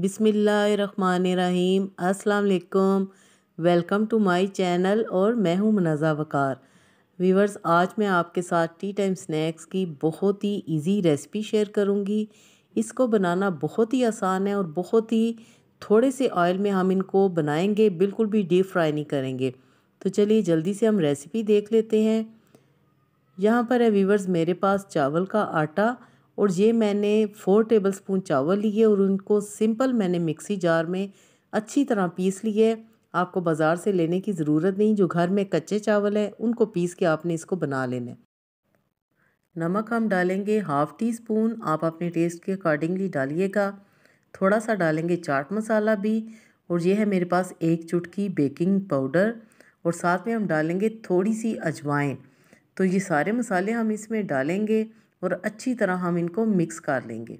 बिसमीम् अस्सलाम welcome to my channel और मैं हूँ मनाजा वकार वीवर्स आज मैं आपके साथ टी टाइम स्नैक्स की बहुत ही इजी रेसिपी शेयर करूँगी इसको बनाना बहुत ही आसान है और बहुत ही थोड़े से ऑयल में हम इनको बनाएंगे बिल्कुल भी डीप फ्राई नहीं करेंगे तो चलिए जल्दी से हम रेसिपी देख लेते हैं यहाँ पर है वीवर्स मेरे पास चावल का आटा और ये मैंने फ़ोर टेबल स्पून चावल लिए और उनको सिंपल मैंने मिक्सी जार में अच्छी तरह पीस लिए आपको बाज़ार से लेने की ज़रूरत नहीं जो घर में कच्चे चावल हैं उनको पीस के आपने इसको बना लेना नमक हम डालेंगे हाफ़ टी स्पून आप अपने टेस्ट के अकॉर्डिंगली डालिएगा थोड़ा सा डालेंगे चाट मसाला भी और ये है मेरे पास एक चुटकी बेकिंग पाउडर और साथ में हम डालेंगे थोड़ी सी अजवाइन तो ये सारे मसाले हम इसमें डालेंगे और अच्छी तरह हम इनको मिक्स कर लेंगे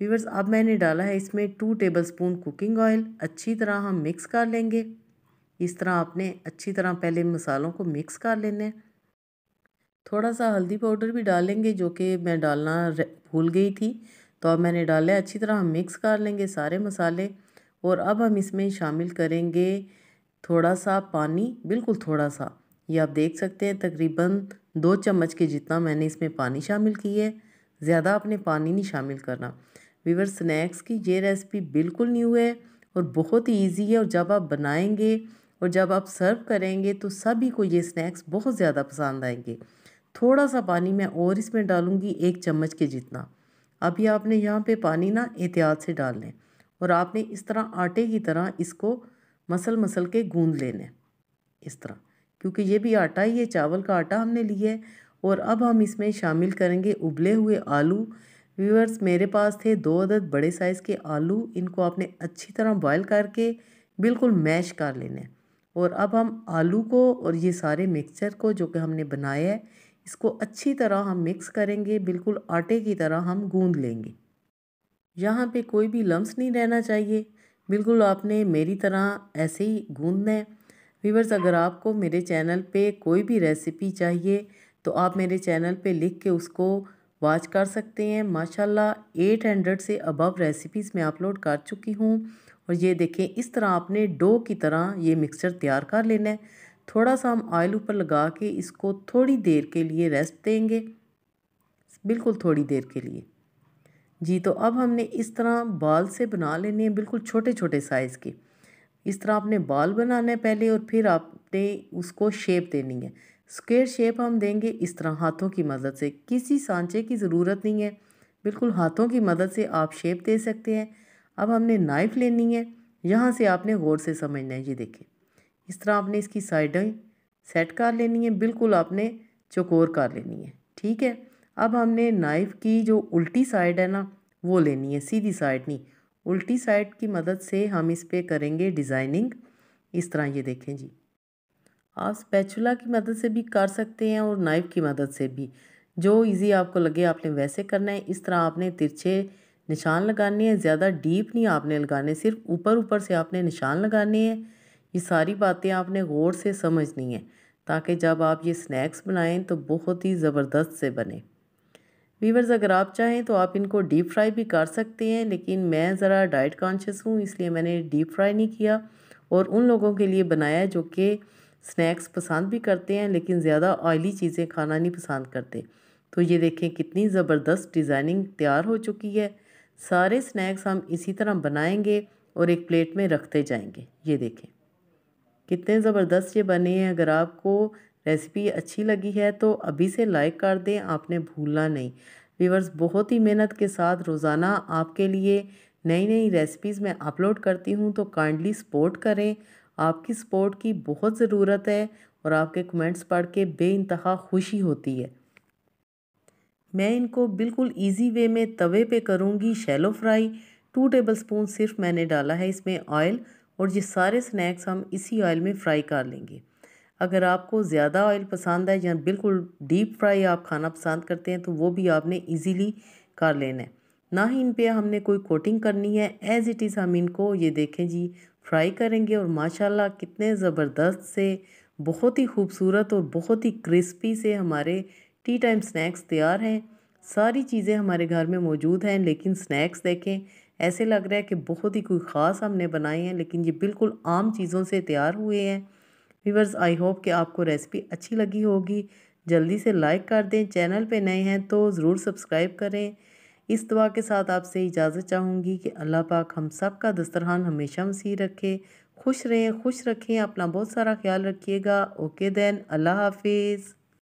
व्यूवर्स अब मैंने डाला है इसमें two tablespoon cooking oil अच्छी तरह हम मिक्स कर लेंगे इस तरह आपने अच्छी तरह पहले मसालों को मिक्स कर लेना है थोड़ा सा हल्दी पाउडर भी डालेंगे जो कि मैं डालना भूल गई थी तो अब मैंने डाला है अच्छी तरह हम मिक्स कर लेंगे सारे मसाले और अब हम इसमें शामिल करेंगे थोड़ा सा पानी बिल्कुल थोड़ा सा ये आप देख सकते हैं तकरीबन दो चम्मच के जितना मैंने इसमें पानी शामिल की है ज़्यादा आपने पानी नहीं शामिल करना वीवर स्नैक्स की ये रेसिपी बिल्कुल न्यू है और बहुत ही ईजी है और जब आप बनाएंगे और जब आप सर्व करेंगे तो सभी को ये स्नैक्स बहुत ज़्यादा पसंद आएंगे थोड़ा सा पानी मैं और इसमें डालूँगी एक चम्मच के जितना अभी आपने यहाँ पे पानी ना एहतियात से डाल लें और आपने इस तरह आटे की तरह इसको मसल मसल के गूँध लेने इस तरह क्योंकि ये भी आटा ही है चावल का आटा हमने लिया है और अब हम इसमें शामिल करेंगे उबले हुए आलू व्यूअर्स मेरे पास थे दो अदद बड़े साइज़ के आलू इनको आपने अच्छी तरह बॉयल करके बिल्कुल मैश कर लेना है और अब हम आलू को और ये सारे मिक्सचर को जो कि हमने बनाया है इसको अच्छी तरह हम मिक्स करेंगे बिल्कुल आटे की तरह हम गूंद लेंगे यहाँ पे कोई भी लम्स नहीं रहना चाहिए बिल्कुल आपने मेरी तरह ऐसे ही गूँधना है वीवर्स अगर आपको मेरे चैनल पे कोई भी रेसिपी चाहिए तो आप मेरे चैनल पे लिख के उसको वॉच कर सकते हैं माशाल्लाह हंड्रेड से अबव रेसिपीज़ मैं अपलोड कर चुकी हूँ और ये देखें इस तरह आपने डो की तरह ये मिक्सचर तैयार कर लेना है थोड़ा सा हम ऑयल ऊपर लगा के इसको थोड़ी देर के लिए रेस्ट देंगे बिल्कुल थोड़ी देर के लिए जी तो अब हमने इस तरह बाल से बना लेने हैं बिल्कुल छोटे छोटे साइज़ के इस तरह आपने बाल बनाना है पहले और फिर आपने उसको शेप देनी है स्क्वेयर शेप हम देंगे इस तरह हाथों की मदद से किसी सांचे की ज़रूरत नहीं है बिल्कुल हाथों की मदद से आप शेप दे सकते हैं अब हमने नाइफ़ लेनी है यहाँ से आपने गौर से समझना है ये देखें इस तरह आपने इसकी साइडें सेट कर लेनी है बिल्कुल आपने चकोर कर लेनी है ठीक है अब हमने नाइफ़ की जो उल्टी साइड है ना वो लेनी है सीधी साइड नहीं उल्टी साइड की मदद से हम इस पर करेंगे डिज़ाइनिंग इस तरह ये देखें जी आप स्पैचुला की मदद से भी कर सकते हैं और नाइफ़ की मदद से भी जो इजी आपको लगे आपने वैसे करना है इस तरह आपने तिरछे निशान लगाने हैं ज़्यादा डीप नहीं आपने लगाने सिर्फ ऊपर ऊपर से आपने निशान लगाने हैं ये सारी बातें आपने गौर से समझनी है ताकि जब आप ये स्नैक्स बनाएं तो बहुत ही ज़बरदस्त से बने वीवर्स अगर आप चाहें तो आप इनको डीप फ्राई भी कर सकते हैं लेकिन मैं ज़रा डाइट कॉन्शियस हूँ इसलिए मैंने डीप फ्राई नहीं किया और उन लोगों के लिए बनाया जो कि स्नैक्स पसंद भी करते हैं लेकिन ज़्यादा ऑयली चीज़ें खाना नहीं पसंद करते तो ये देखें कितनी ज़बरदस्त डिज़ाइनिंग तैयार हो चुकी है सारे स्नैक्स हम इसी तरह बनाएंगे और एक प्लेट में रखते जाएंगे ये देखें कितने ज़बरदस्त ये बने हैं अगर आपको रेसिपी अच्छी लगी है तो अभी से लाइक कर दें आपने भूलना नहीं व्यूवर्स बहुत ही मेहनत के साथ रोज़ाना आपके लिए नई नई रेसिपीज़ मैं अपलोड करती हूँ तो काइंडली सपोर्ट करें आपकी सपोर्ट की बहुत ज़रूरत है और आपके कमेंट्स पढ़ के बेानतहा खुशी होती है मैं इनको बिल्कुल इजी वे में तवे पे करूँगी shallow fry two tablespoon सिर्फ मैंने डाला है इसमें ऑयल और ये सारे स्नैक्स हम इसी ऑयल में फ्राई कर लेंगे अगर आपको ज़्यादा ऑयल पसंद है या बिल्कुल डीप फ्राई आप खाना पसंद करते हैं तो वो भी आपने इजीली कर लेना है ना ही इन पर हमने कोई कोटिंग करनी है एज़ इट इज़ हम इनको ये देखें जी फ्राई करेंगे और माशाल्लाह कितने ज़बरदस्त से बहुत ही खूबसूरत और बहुत ही क्रिस्पी से हमारे टी टाइम स्नैक्स तैयार हैं सारी चीज़ें हमारे घर में मौजूद हैं लेकिन स्नैक्स देखें ऐसे लग रहा है कि बहुत ही कोई ख़ास हमने बनाए हैं लेकिन ये बिल्कुल आम चीज़ों से तैयार हुए हैं व्यूवर्स आई होप कि आपको रेसिपी अच्छी लगी होगी जल्दी से लाइक कर दें चैनल पे नए हैं तो ज़रूर सब्सक्राइब करें इस दुआ के साथ आपसे इजाज़त चाहूँगी कि अल्लाह पाक हम सब का दस्तरहान हमेशा मसी रखे खुश रहें खुश रखें अपना बहुत सारा ख्याल रखिएगा ओके देन अल्लाह हाफिज़